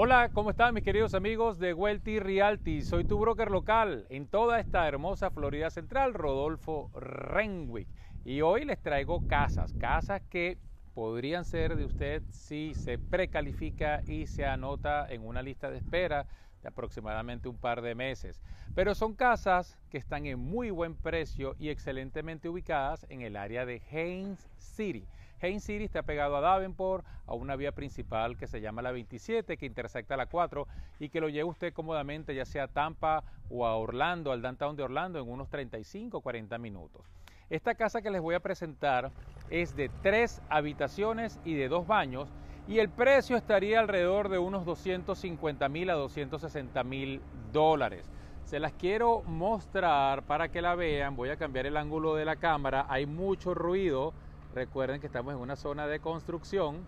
Hola, ¿cómo están mis queridos amigos de Welty Realty? Soy tu broker local en toda esta hermosa Florida Central, Rodolfo Renwick. Y hoy les traigo casas, casas que podrían ser de usted si se precalifica y se anota en una lista de espera de aproximadamente un par de meses. Pero son casas que están en muy buen precio y excelentemente ubicadas en el área de Haines City. Haines City está pegado a Davenport, a una vía principal que se llama la 27, que intersecta la 4 y que lo lleva usted cómodamente ya sea a Tampa o a Orlando, al downtown de Orlando, en unos 35 o 40 minutos. Esta casa que les voy a presentar es de tres habitaciones y de dos baños y el precio estaría alrededor de unos 250 mil a 260 mil dólares. Se las quiero mostrar para que la vean. Voy a cambiar el ángulo de la cámara. Hay mucho ruido. Recuerden que estamos en una zona de construcción.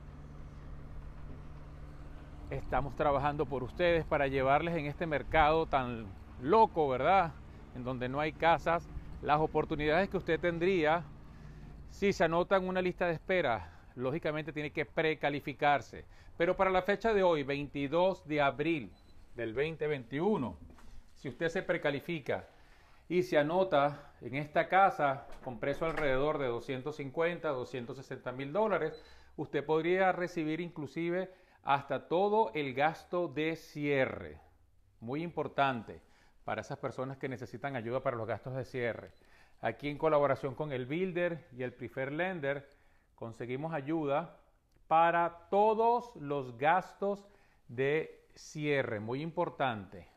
Estamos trabajando por ustedes para llevarles en este mercado tan loco, ¿verdad? En donde no hay casas, las oportunidades que usted tendría si se anotan una lista de espera lógicamente tiene que precalificarse. Pero para la fecha de hoy, 22 de abril del 2021, si usted se precalifica y se anota en esta casa con precio alrededor de 250, 260 mil dólares, usted podría recibir inclusive hasta todo el gasto de cierre. Muy importante para esas personas que necesitan ayuda para los gastos de cierre. Aquí en colaboración con el Builder y el Prefer Lender, conseguimos ayuda para todos los gastos de cierre, muy importante.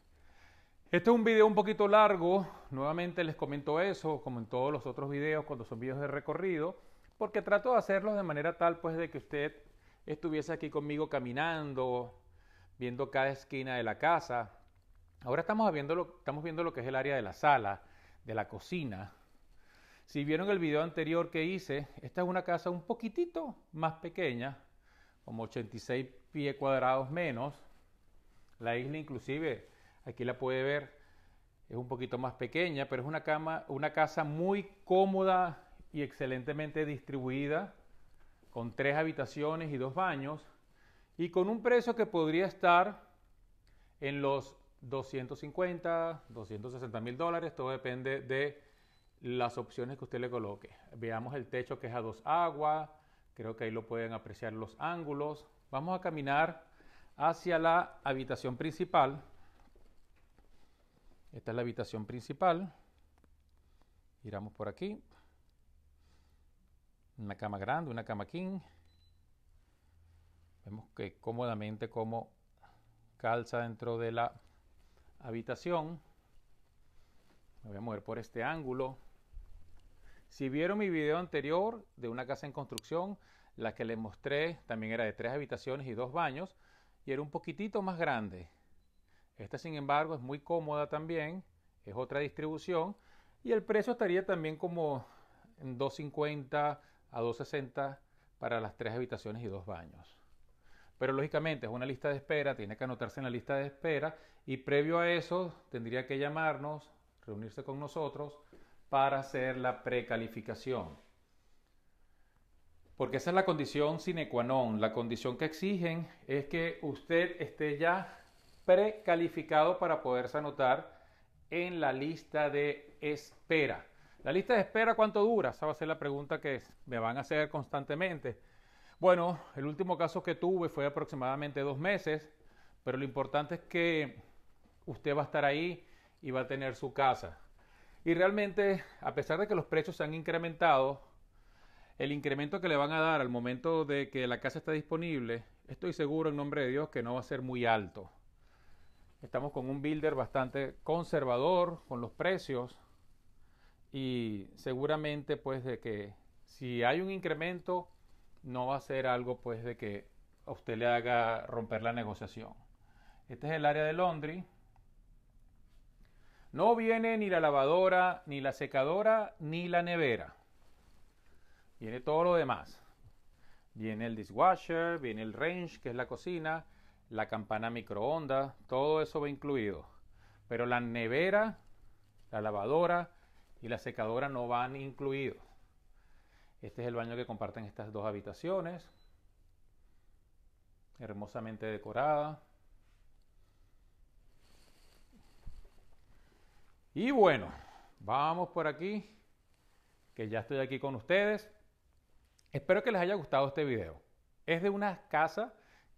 Este es un video un poquito largo, nuevamente les comento eso, como en todos los otros videos cuando son videos de recorrido, porque trato de hacerlos de manera tal pues de que usted estuviese aquí conmigo caminando, viendo cada esquina de la casa. Ahora estamos viendo lo, estamos viendo lo que es el área de la sala, de la cocina, si vieron el video anterior que hice, esta es una casa un poquitito más pequeña, como 86 pies cuadrados menos. La isla inclusive, aquí la puede ver, es un poquito más pequeña, pero es una, cama, una casa muy cómoda y excelentemente distribuida, con tres habitaciones y dos baños, y con un precio que podría estar en los 250, 260 mil dólares, todo depende de las opciones que usted le coloque. Veamos el techo que es a dos aguas, creo que ahí lo pueden apreciar los ángulos. Vamos a caminar hacia la habitación principal. Esta es la habitación principal. Giramos por aquí. Una cama grande, una cama king. Vemos que cómodamente como calza dentro de la habitación. Me voy a mover por este ángulo. Si vieron mi video anterior de una casa en construcción, la que les mostré también era de tres habitaciones y dos baños y era un poquitito más grande. Esta sin embargo es muy cómoda también, es otra distribución y el precio estaría también como en 250 a 260 para las tres habitaciones y dos baños. Pero lógicamente es una lista de espera, tiene que anotarse en la lista de espera y previo a eso tendría que llamarnos, reunirse con nosotros para hacer la precalificación. Porque esa es la condición sine qua non. La condición que exigen es que usted esté ya precalificado para poderse anotar en la lista de espera. ¿La lista de espera cuánto dura? Esa va a ser la pregunta que me van a hacer constantemente. Bueno, el último caso que tuve fue aproximadamente dos meses, pero lo importante es que usted va a estar ahí y va a tener su casa. Y realmente, a pesar de que los precios se han incrementado, el incremento que le van a dar al momento de que la casa está disponible, estoy seguro en nombre de Dios que no va a ser muy alto. Estamos con un builder bastante conservador con los precios y seguramente pues de que si hay un incremento no va a ser algo pues de que a usted le haga romper la negociación. Este es el área de Londres no viene ni la lavadora, ni la secadora, ni la nevera. Viene todo lo demás. Viene el dishwasher, viene el range, que es la cocina, la campana microondas, todo eso va incluido. Pero la nevera, la lavadora y la secadora no van incluidos. Este es el baño que comparten estas dos habitaciones. Hermosamente decorada. Y bueno, vamos por aquí, que ya estoy aquí con ustedes. Espero que les haya gustado este video. Es de unas casas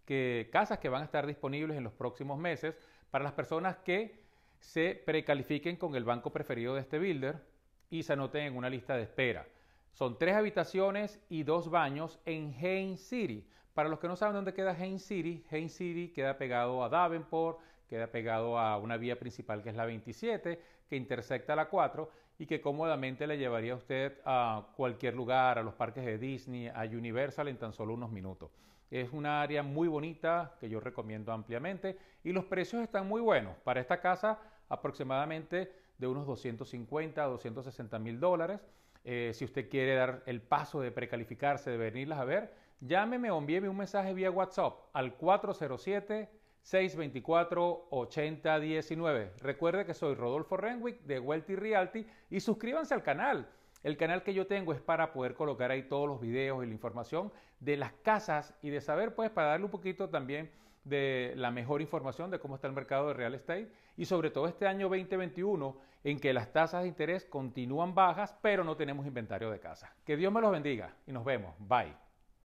que, casas que van a estar disponibles en los próximos meses para las personas que se precalifiquen con el banco preferido de este builder y se anoten en una lista de espera. Son tres habitaciones y dos baños en Hain City. Para los que no saben dónde queda Hain City, Hain City queda pegado a Davenport, queda pegado a una vía principal que es la 27, que intersecta la 4 y que cómodamente le llevaría a usted a cualquier lugar, a los parques de Disney, a Universal en tan solo unos minutos. Es una área muy bonita que yo recomiendo ampliamente y los precios están muy buenos. Para esta casa aproximadamente de unos 250 a 260 mil dólares. Eh, si usted quiere dar el paso de precalificarse, de venirlas a ver, llámeme o envíeme un mensaje vía WhatsApp al 407 624-8019. Recuerde que soy Rodolfo Renwick de Wealthy Realty y suscríbanse al canal. El canal que yo tengo es para poder colocar ahí todos los videos y la información de las casas y de saber, pues, para darle un poquito también de la mejor información de cómo está el mercado de real estate y sobre todo este año 2021 en que las tasas de interés continúan bajas, pero no tenemos inventario de casas. Que Dios me los bendiga y nos vemos. Bye.